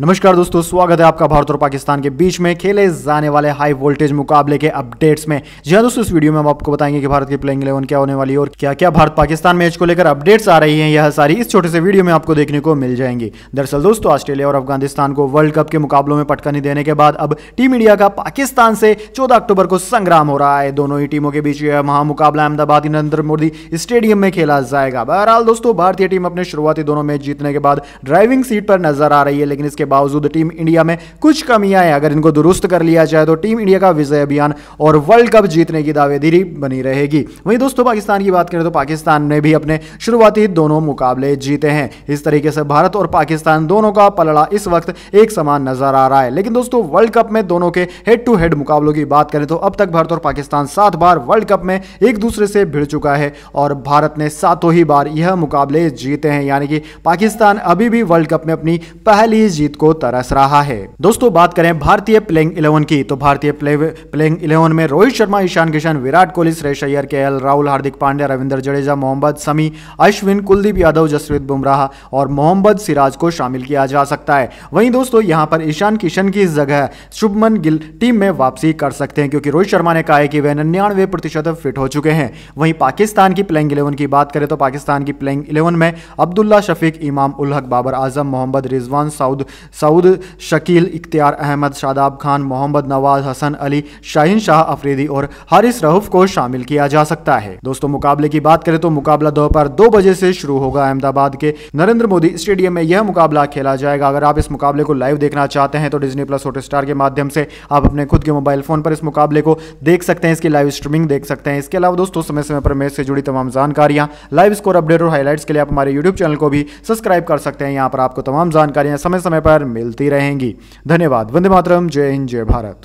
नमस्कार दोस्तों स्वागत है आपका भारत और पाकिस्तान के बीच में खेले जाने वाले हाई वोल्टेज मुकाबले के अपडेट्स में जी हाँ दोस्तों इस वीडियो में हम आपको बताएंगे कि भारत की प्लेइंग इलेवन क्या होने वाली है और क्या क्या भारत पाकिस्तान मैच को लेकर अपडेट्स आ रही हैं यह सारी इस छोटे से वीडियो में आपको देखने को मिल जाएंगी दरअसल दोस्तों ऑस्ट्रेलिया और अफगानिस्तान को वर्ल्ड कप के मुकाबलों में पटकनी देने के बाद अब टीम इंडिया का पाकिस्तान से चौदह अक्टूबर को संग्राम हो रहा है दोनों ही टीमों के बीच यह महामुकाबला अहमदाबाद नरेंद्र मोदी स्टेडियम में खेला जाएगा बहरहाल दोस्तों भारतीय टीम अपने शुरुआती दोनों मैच जीतने के बाद ड्राइविंग सीट पर नजर आ रही है लेकिन इसके इसके बावजूद टीम इंडिया में कुछ कमियां हैं अगर इनको दुरुस्त कर लिया जाए तो टीम इंडिया का विजय अभियान और वर्ल्ड कप जीतने की दावेदारी बनी रहेगी वहीं दोस्तों पाकिस्तान की बात करें तो पाकिस्तान ने भी अपने शुरुआती दोनों मुकाबले जीते हैं इस तरीके से भारत और पाकिस्तान दोनों का पलड़ा इस वक्त एक समान नजर आ रहा है लेकिन दोस्तों वर्ल्ड कप में दोनों के हेड टू हेड मुकाबलों की बात करें तो अब तक भारत और पाकिस्तान सात बार वर्ल्ड कप में एक दूसरे से भिड़ चुका है और भारत ने सातों ही बार यह मुकाबले जीते हैं यानी कि पाकिस्तान अभी भी वर्ल्ड कप में अपनी पहली जीत जीत को तरस रहा है दोस्तों बात करें भारतीय प्लेइंग इलेवन की तो भारतीय प्लेइंग इलेवन में रोहित शर्मा ईशान किशन विराट कोहली श्रेष अयर के एल राहुल हार्दिक पांड्या रविंद्र जडेजा मोहम्मद समी अश्विन कुलदीप यादव जसप्रीत बुमराह और मोहम्मद सिराज को शामिल किया जा सकता है वहीं दोस्तों यहां पर ईशान किशन की जगह शुभमन गिल टीम में वापसी कर सकते हैं क्योंकि रोहित शर्मा ने कहा है कि वह निन्यानवे प्रतिशत फिट हो चुके हैं वहीं पाकिस्तान की प्लेइंग इलेवन की बात करें तो पाकिस्तान की प्लेइंग इलेवन में अब्दुल्ला शफीक इमाम उल हक बाबर आजम मोहम्मद रिजवान साउद सऊद शकील इख्तियार अहमद शादाब खान मोहम्मद नवाज हसन अली शाहिन शाह अफरीदी और हारिस रऊफ को शामिल किया जा सकता है दोस्तों मुकाबले की बात करें तो मुकाबला दोपहर दो बजे से शुरू होगा अहमदाबाद के नरेंद्र मोदी स्टेडियम में यह मुकाबला खेला जाएगा अगर आप इस मुकाबले को लाइव देखना चाहते हैं तो डिजनी प्लस हॉटस्टार के माध्यम से आप अपने खुद के मोबाइल फोन पर इस मुकाबले को देख सकते हैं इसकी लाइव स्ट्रीमिंग देख सकते हैं इसके अलावा दोस्तों समय समय पर मैच से जुड़ी तमाम जानकारियां लाइव स्कोर अपडेट और हाईलाइट्स के लिए आप हमारे यूट्यूब चैनल को भी सब्सक्राइब कर सकते हैं यहाँ पर आपको तमाम जानकारियां समय समय पर लगातार मिलती रहेंगी धन्यवाद वंदे मातरम जय हिंद जय भारत